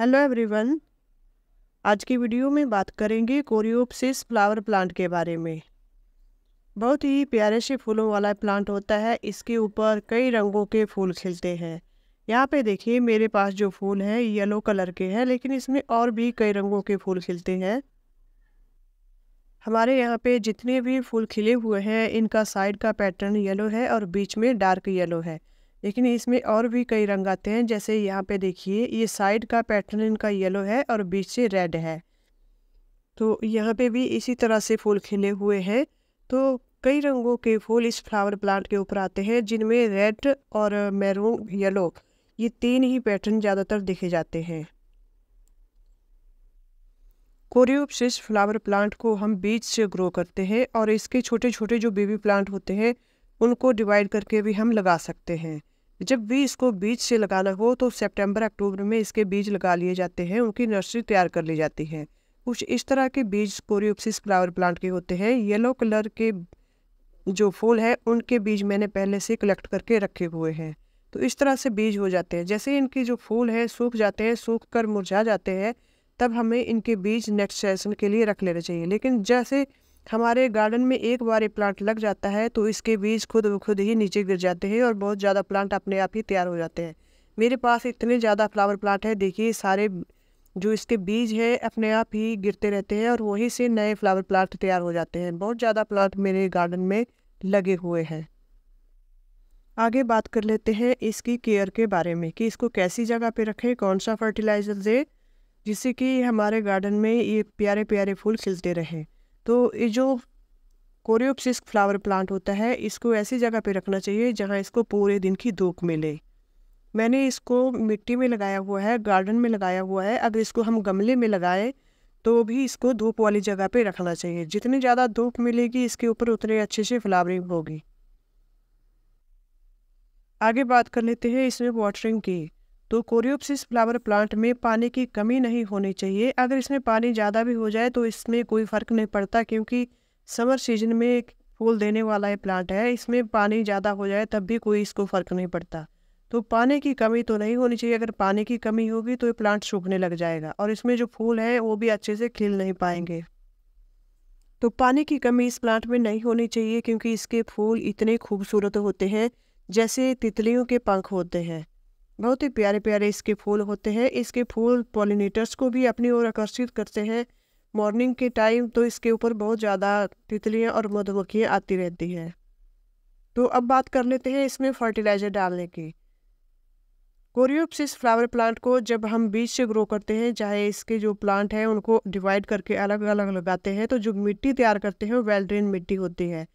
hello everyone आज की video में बात करेंगे कोरियोपसिस फ्लावर प्लांट के बारे में बहुत ही प्यारे से फूलों वाला प्लांट होता है इसके ऊपर कई रंगों के फूल खिलते हैं यहाँ पे देखिए मेरे पास जो फूल हैं येलो कलर के हैं लेकिन इसमें और भी कई रंगों के फूल खिलते हैं हमारे यहाँ पे जितने भी फूल खिले हुए हैं इनका साइड का पैटर्न येलो है और बीच में डार्क येलो है लेकिन इसमें और भी कई रंग आते हैं जैसे यहाँ पे देखिए ये साइड का पैटर्न इनका येलो है और बीच से रेड है तो यहाँ पे भी इसी तरह से फूल खिले हुए हैं तो कई रंगों के फूल इस फ्लावर प्लांट के ऊपर आते हैं जिनमें रेड और मैरून येलो ये तीन ही पैटर्न ज़्यादातर देखे जाते हैं कोरियोपसिस फ्लावर प्लांट को हम बीज से ग्रो करते हैं और इसके छोटे छोटे जो बेबी प्लांट होते हैं उनको डिवाइड करके भी हम लगा सकते हैं जब भी इसको बीज से लगाना हो तो सितंबर अक्टूबर में इसके बीज लगा लिए जाते हैं उनकी नर्सरी तैयार कर ली जाती है कुछ इस तरह के बीज कोरियोप्सिस फ्लावर प्लांट के होते हैं येलो कलर के जो फूल हैं उनके बीज मैंने पहले से कलेक्ट करके रखे हुए हैं तो इस तरह से बीज हो जाते हैं जैसे इनके जो फूल हैं सूख जाते हैं सूख कर मुरझा जाते हैं तब हमें इनके बीज नेक्स्ट सेशन के लिए रख लेना चाहिए लेकिन जैसे हमारे गार्डन में एक बार ये प्लांट लग जाता है तो इसके बीज खुद ब खुद ही नीचे गिर जाते हैं और बहुत ज़्यादा प्लांट अपने आप ही तैयार हो जाते हैं मेरे पास इतने ज़्यादा फ्लावर प्लांट है देखिए सारे जो इसके बीज है अपने आप ही गिरते रहते हैं और वहीं से नए फ्लावर प्लांट तैयार हो जाते हैं बहुत ज़्यादा प्लांट मेरे गार्डन में लगे हुए हैं आगे बात कर लेते हैं इसकी केयर के बारे में कि इसको कैसी जगह पर रखें कौन सा फर्टिलाइज़र दें जिससे कि हमारे गार्डन में ये प्यारे प्यारे फूल खिलते रहें तो ये जो कोरियोप्सिस फ्लावर प्लांट होता है इसको ऐसी जगह पे रखना चाहिए जहाँ इसको पूरे दिन की धूप मिले मैंने इसको मिट्टी में लगाया हुआ है गार्डन में लगाया हुआ है अगर इसको हम गमले में लगाए तो भी इसको धूप वाली जगह पे रखना चाहिए जितनी ज़्यादा धूप मिलेगी इसके ऊपर उतने अच्छे से फ्लावरिंग होगी आगे बात कर लेते हैं इसमें वाटरिंग की तो कोरियोप्सिस फ्लावर प्लांट में पानी की कमी नहीं होनी चाहिए अगर इसमें पानी ज़्यादा भी हो जाए तो इसमें कोई फ़र्क नहीं पड़ता क्योंकि समर सीजन में फूल देने वाला ये प्लांट है इसमें पानी ज़्यादा हो जाए तब भी कोई इसको फ़र्क नहीं पड़ता तो पानी की कमी तो नहीं होनी चाहिए अगर पानी की कमी होगी तो ये प्लांट सूखने लग जाएगा और इसमें जो फूल है वो भी अच्छे से खिल नहीं पाएंगे तो पानी की कमी इस प्लांट में नहीं होनी चाहिए क्योंकि इसके फूल इतने खूबसूरत होते हैं जैसे तितलियों के पंख होते हैं बहुत ही प्यारे प्यारे इसके फूल होते हैं इसके फूल पॉलिनेटर्स को भी अपनी ओर आकर्षित करते हैं मॉर्निंग के टाइम तो इसके ऊपर बहुत ज़्यादा तितलियाँ और मधुमक्खियाँ आती रहती हैं तो अब बात कर लेते हैं इसमें फर्टिलाइज़र डालने की कोरियोपसिस फ्लावर प्लांट को जब हम बीज से ग्रो करते हैं चाहे इसके जो प्लांट हैं उनको डिवाइड करके अलग अलग लगाते हैं तो जो मिट्टी तैयार करते हैं वो वेल्ड्रेन मिट्टी होती है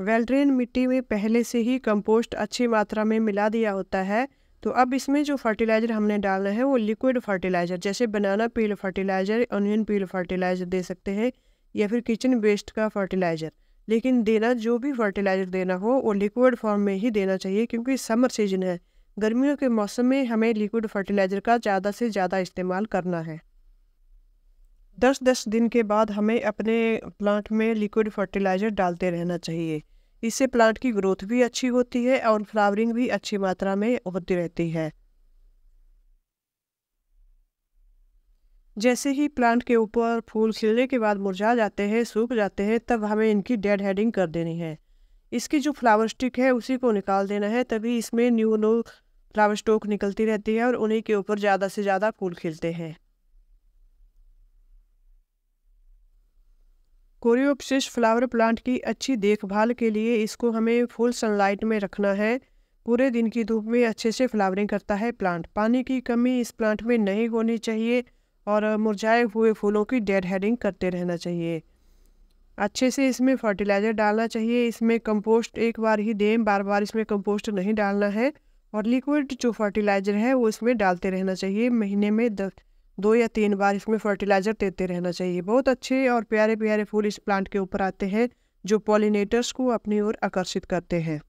वेलड्रेन मिट्टी में पहले से ही कंपोस्ट अच्छी मात्रा में मिला दिया होता है तो अब इसमें जो फर्टिलाइज़र हमने डालना है वो लिक्विड फर्टिलाइज़र जैसे banana peel fertiliser onion peel fertiliser दे सकते हैं या फिर किचन वेस्ट का फर्टिलाइज़र लेकिन देना जो भी फर्टिलाइज़र देना हो वो लिक्विड फॉर्म में ही देना चाहिए क्योंकि समर सीजन है गर्मियों के मौसम में हमें लिक्विड फर्टिलाइज़र का ज़्यादा से ज़्यादा इस्तेमाल करना है दस दस दिन के बाद हमें अपने प्लांट में लिक्विड फर्टिलाइज़र डालते रहना चाहिए इससे प्लांट की ग्रोथ भी अच्छी होती है और फ्लावरिंग भी अच्छी मात्रा में होती रहती है जैसे ही प्लांट के ऊपर फूल खिलने के बाद मुरझा जाते हैं सूख जाते हैं तब हमें इनकी डेड हेडिंग कर देनी है इसकी जो फ्लावर स्टिक है उसी को निकाल देना है तभी इसमें न्यू नो फ्लावर स्टोक निकलती रहती है और उन्हीं के ऊपर ज़्यादा से ज़्यादा फूल खिलते हैं कोरियोप्सिस फ्लावर प्लांट की अच्छी देखभाल के लिए इसको हमें फुल सनलाइट में रखना है पूरे दिन की धूप में अच्छे से फ्लावरिंग करता है प्लांट पानी की कमी इस प्लांट में नहीं होनी चाहिए और मुरझाए हुए फूलों की डेड हेडिंग करते रहना चाहिए अच्छे से इसमें फर्टिलाइज़र डालना चाहिए इसमें कंपोस्ट एक बार ही दें बार बार इसमें कंपोस्ट नहीं डालना है और लिक्विड जो फर्टिलाइज़र है वो इसमें डालते रहना चाहिए महीने में दस दो या तीन बार इसमें फर्टिलाइज़र देते रहना चाहिए बहुत अच्छे और प्यारे प्यारे फूल इस प्लांट के ऊपर आते हैं जो पॉलिनेटर्स को अपनी ओर आकर्षित करते हैं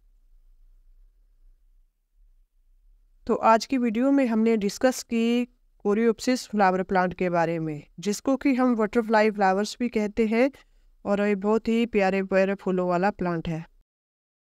तो आज की वीडियो में हमने डिस्कस की कोरियोप्सिस फ्लावर प्लांट के बारे में जिसको कि हम बटरफ्लाई फ्लावर्स भी कहते हैं और ये बहुत ही प्यारे प्यारे फूलों वाला प्लांट है